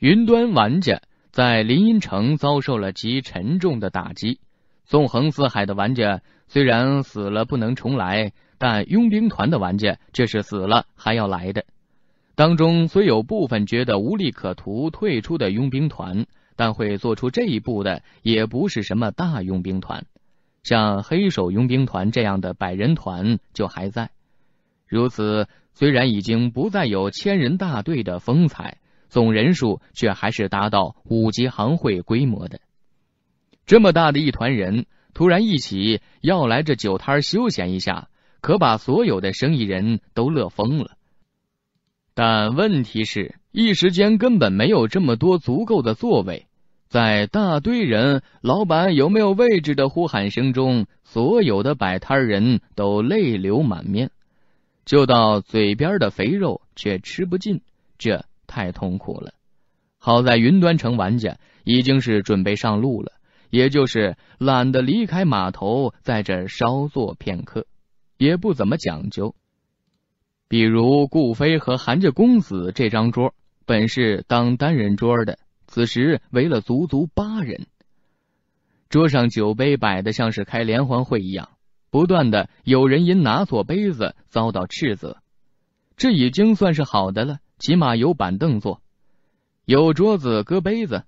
云端玩家在林荫城遭受了极沉重的打击。纵横四海的玩家虽然死了不能重来，但佣兵团的玩家却是死了还要来的。当中虽有部分觉得无利可图退出的佣兵团，但会做出这一步的也不是什么大佣兵团。像黑手佣兵团这样的百人团就还在。如此，虽然已经不再有千人大队的风采。总人数却还是达到五级行会规模的，这么大的一团人突然一起要来这酒摊休闲一下，可把所有的生意人都乐疯了。但问题是，一时间根本没有这么多足够的座位，在大堆人、老板有没有位置的呼喊声中，所有的摆摊人都泪流满面，就到嘴边的肥肉却吃不进，这。太痛苦了。好在云端城玩家已经是准备上路了，也就是懒得离开码头，在这稍坐片刻，也不怎么讲究。比如顾飞和韩家公子这张桌，本是当单人桌的，此时围了足足八人，桌上酒杯摆的像是开联欢会一样，不断的有人因拿错杯子遭到斥责，这已经算是好的了。起码有板凳坐，有桌子搁杯子。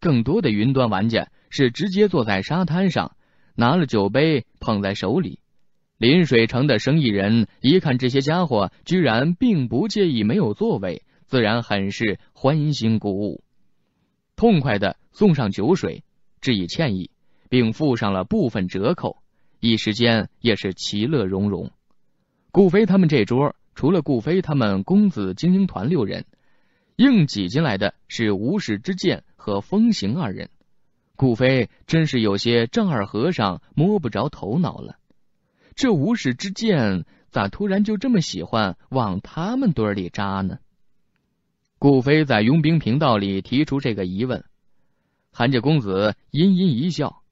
更多的云端玩家是直接坐在沙滩上，拿了酒杯捧在手里。临水城的生意人一看这些家伙居然并不介意没有座位，自然很是欢欣鼓舞，痛快的送上酒水，致以歉意，并附上了部分折扣。一时间也是其乐融融。顾飞他们这桌。除了顾飞，他们公子精英团六人，硬挤进来的是无始之剑和风行二人。顾飞真是有些丈二和尚摸不着头脑了，这无始之剑咋突然就这么喜欢往他们堆里扎呢？顾飞在佣兵频道里提出这个疑问，韩家公子阴阴一笑：“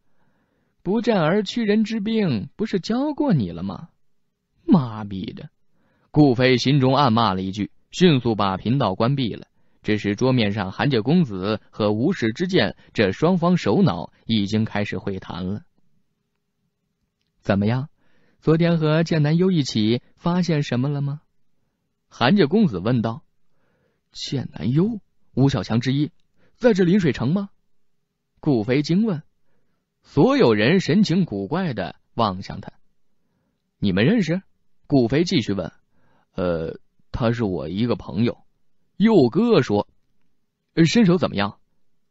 不战而屈人之兵，不是教过你了吗？”妈逼的！顾飞心中暗骂了一句，迅速把频道关闭了。这时，桌面上韩家公子和吴氏之剑这双方首脑已经开始会谈了。怎么样？昨天和剑南幽一起发现什么了吗？韩家公子问道。剑南幽、吴小强之一，在这临水城吗？顾飞惊问。所有人神情古怪的望向他。你们认识？顾飞继续问。呃，他是我一个朋友，佑哥说，身手怎么样？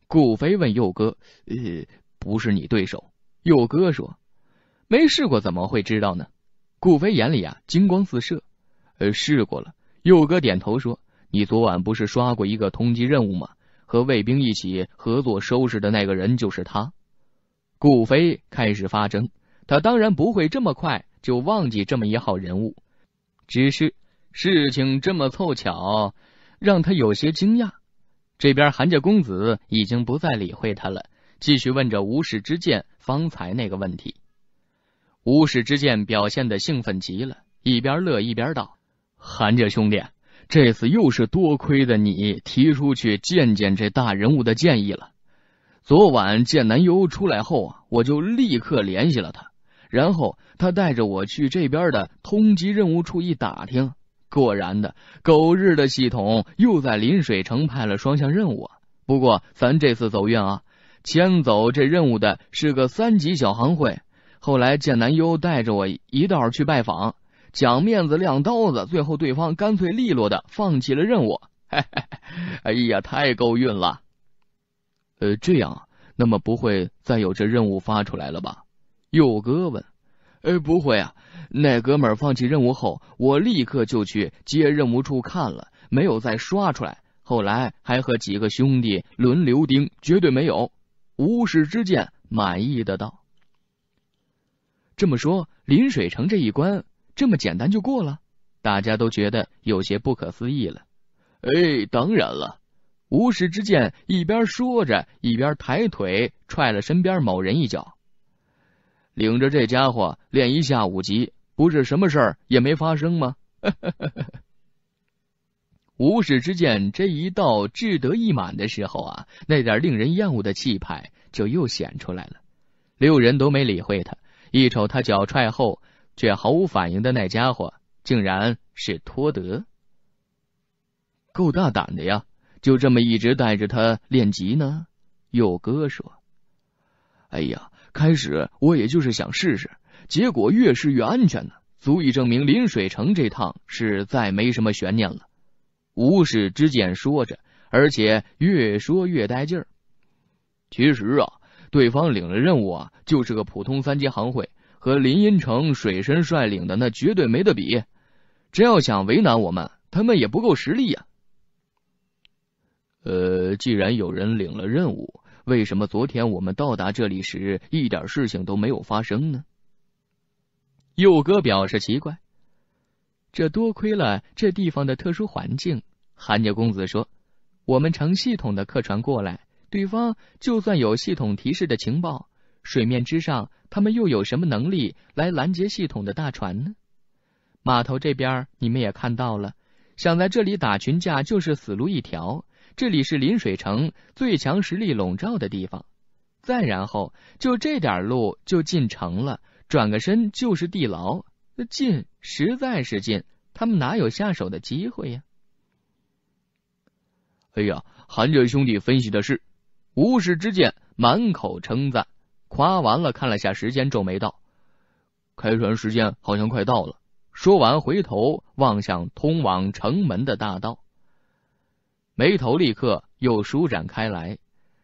顾飞问佑哥，呃，不是你对手。佑哥说，没试过怎么会知道呢？顾飞眼里啊金光四射，呃，试过了。佑哥点头说，你昨晚不是刷过一个通缉任务吗？和卫兵一起合作收拾的那个人就是他。顾飞开始发怔，他当然不会这么快就忘记这么一号人物，只是。事情这么凑巧，让他有些惊讶。这边韩家公子已经不再理会他了，继续问着无始之剑方才那个问题。无始之剑表现的兴奋极了，一边乐一边道：“韩家兄弟，这次又是多亏的你提出去见见这大人物的建议了。昨晚见南幽出来后啊，我就立刻联系了他，然后他带着我去这边的通缉任务处一打听。”果然的，狗日的系统又在临水城派了双向任务不过咱这次走运啊，牵走这任务的是个三级小行会。后来剑南优带着我一道去拜访，讲面子亮刀子，最后对方干脆利落的放弃了任务。哎呀，太够运了！呃，这样，那么不会再有这任务发出来了吧？佑哥问。哎，不会啊！那哥们放弃任务后，我立刻就去接任务处看了，没有再刷出来。后来还和几个兄弟轮流盯，绝对没有。无事之剑满意的道：“这么说，临水城这一关这么简单就过了？”大家都觉得有些不可思议了。哎，当然了！无事之剑一边说着，一边抬腿踹了身边某人一脚。领着这家伙练一下武级，不是什么事儿也没发生吗？无事之剑这一到志得意满的时候啊，那点令人厌恶的气派就又显出来了。六人都没理会他，一瞅他脚踹后却毫无反应的那家伙，竟然是托德。够大胆的呀，就这么一直带着他练级呢？佑哥说：“哎呀。”开始我也就是想试试，结果越试越安全呢，足以证明临水城这趟是再没什么悬念了。无事之见说着，而且越说越带劲儿。其实啊，对方领了任务啊，就是个普通三级行会，和林荫城水神率领的那绝对没得比。真要想为难我们，他们也不够实力呀。呃，既然有人领了任务。为什么昨天我们到达这里时一点事情都没有发生呢？佑哥表示奇怪。这多亏了这地方的特殊环境。韩家公子说：“我们乘系统的客船过来，对方就算有系统提示的情报，水面之上他们又有什么能力来拦截系统的大船呢？码头这边你们也看到了，想在这里打群架就是死路一条。”这里是临水城最强实力笼罩的地方，再然后就这点路就进城了，转个身就是地牢，那进实在是进，他们哪有下手的机会呀？哎呀，韩家兄弟分析的是，无事之剑满口称赞，夸完了看了下时间，皱眉道：“开船时间好像快到了。”说完回头望向通往城门的大道。眉头立刻又舒展开来。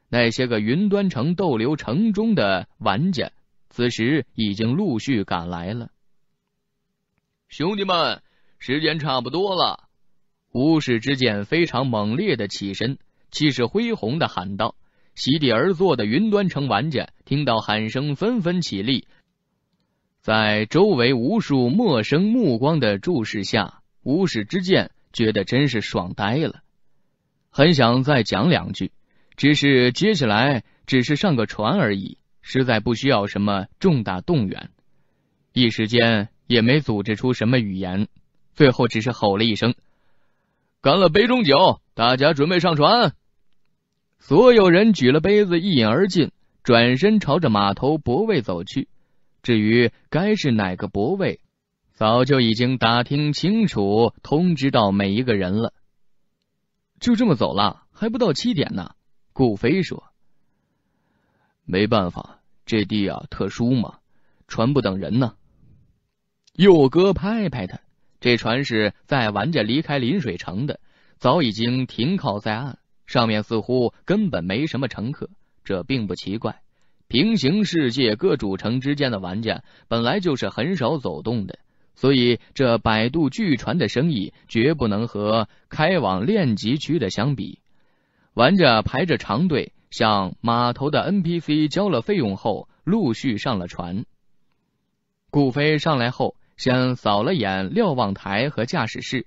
那些个云端城逗留城中的玩家，此时已经陆续赶来了。兄弟们，时间差不多了！无始之剑非常猛烈的起身，气势恢宏的喊道：“席地而坐的云端城玩家听到喊声，纷纷起立。在周围无数陌生目光的注视下，无始之剑觉得真是爽呆了。”很想再讲两句，只是接下来只是上个船而已，实在不需要什么重大动员，一时间也没组织出什么语言，最后只是吼了一声：“干了杯中酒，大家准备上船。”所有人举了杯子一饮而尽，转身朝着码头泊位走去。至于该是哪个泊位，早就已经打听清楚，通知到每一个人了。就这么走了，还不到七点呢。顾飞说：“没办法，这地啊特殊嘛，船不等人呢。”佑哥拍拍他，这船是在玩家离开临水城的，早已经停靠在岸上面，似乎根本没什么乘客。这并不奇怪，平行世界各主城之间的玩家本来就是很少走动的。所以，这摆渡巨船的生意绝不能和开往练级区的相比。玩着排着长队，向码头的 NPC 交了费用后，陆续上了船。顾飞上来后，先扫了眼瞭望台和驾驶室，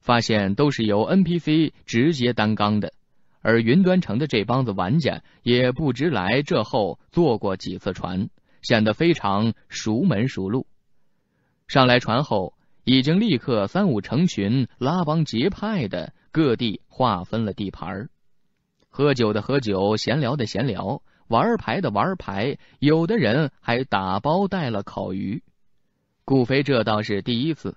发现都是由 NPC 直接担纲的，而云端城的这帮子玩家也不知来这后坐过几次船，显得非常熟门熟路。上来船后，已经立刻三五成群、拉帮结派的各地划分了地盘喝酒的喝酒，闲聊的闲聊，玩牌的玩牌。有的人还打包带了烤鱼。顾飞这倒是第一次。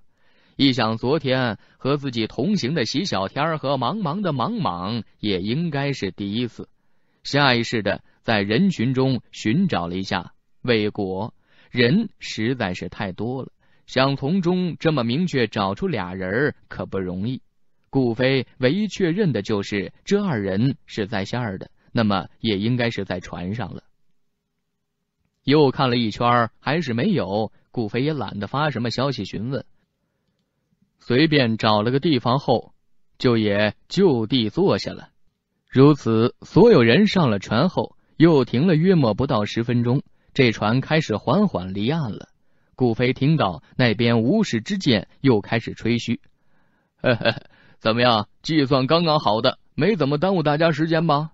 一想昨天和自己同行的席小天和茫茫的茫茫也应该是第一次。下意识的在人群中寻找了一下，未果。人实在是太多了。想从中这么明确找出俩人可不容易。顾飞唯一确认的就是这二人是在线的，那么也应该是在船上了。又看了一圈，还是没有。顾飞也懒得发什么消息询问，随便找了个地方后，就也就地坐下了。如此，所有人上了船后，又停了约莫不到十分钟，这船开始缓缓离岸了。顾飞听到那边无事之剑又开始吹嘘，呵呵，怎么样？计算刚刚好的，没怎么耽误大家时间吧？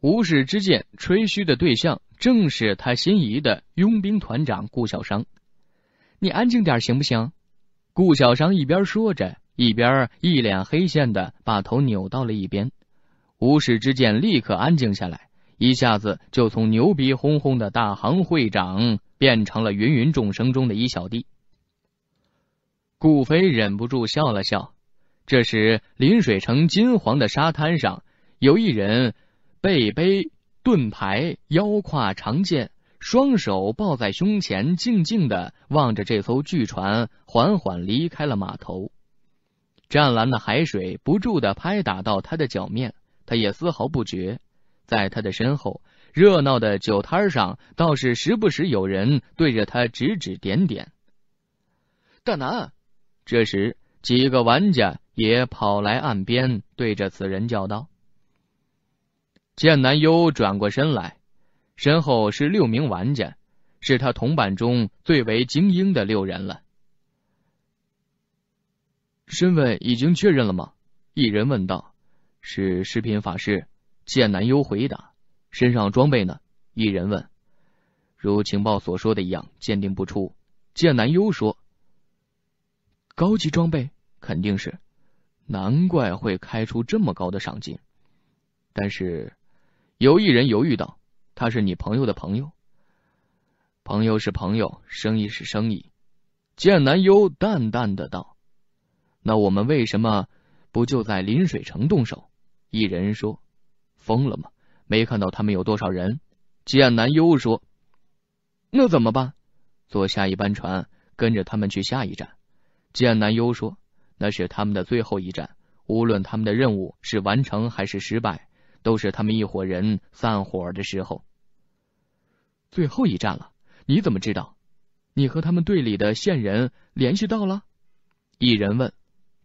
无事之剑吹嘘的对象正是他心仪的佣兵团长顾小商。你安静点行不行？顾小商一边说着，一边一脸黑线的把头扭到了一边。无事之剑立刻安静下来，一下子就从牛逼哄哄的大行会长。变成了芸芸众生中的一小弟。顾飞忍不住笑了笑。这时，临水城金黄的沙滩上，有一人背背盾牌，腰挎长剑，双手抱在胸前，静静的望着这艘巨船缓缓离开了码头。湛蓝的海水不住的拍打到他的脚面，他也丝毫不觉。在他的身后。热闹的酒摊上，倒是时不时有人对着他指指点点。大南，这时几个玩家也跑来岸边，对着此人叫道：“剑南幽转过身来，身后是六名玩家，是他同伴中最为精英的六人了。”身份已经确认了吗？一人问道。“是食品法师。”剑南幽回答。身上装备呢？一人问。如情报所说的一样，鉴定不出。剑南幽说：“高级装备肯定是，难怪会开出这么高的赏金。”但是，有一人犹豫道：“他是你朋友的朋友，朋友是朋友，生意是生意。”剑南幽淡淡的道：“那我们为什么不就在临水城动手？”一人说：“疯了吗？”没看到他们有多少人，安南优说：“那怎么办？坐下一班船，跟着他们去下一站。”安南优说：“那是他们的最后一站，无论他们的任务是完成还是失败，都是他们一伙人散伙的时候。最后一站了，你怎么知道？你和他们队里的线人联系到了？”一人问。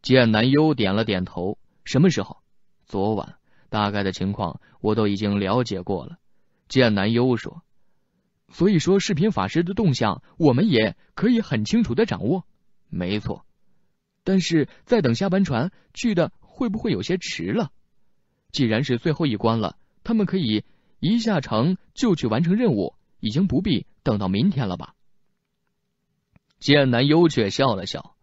安南优点了点头：“什么时候？昨晚。”大概的情况我都已经了解过了，剑南优说：“所以说，视频法师的动向，我们也可以很清楚的掌握。没错，但是在等下班船去的会不会有些迟了？既然是最后一关了，他们可以一下城就去完成任务，已经不必等到明天了吧？”剑南优却笑了笑：“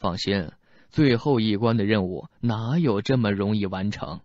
放心，最后一关的任务哪有这么容易完成？”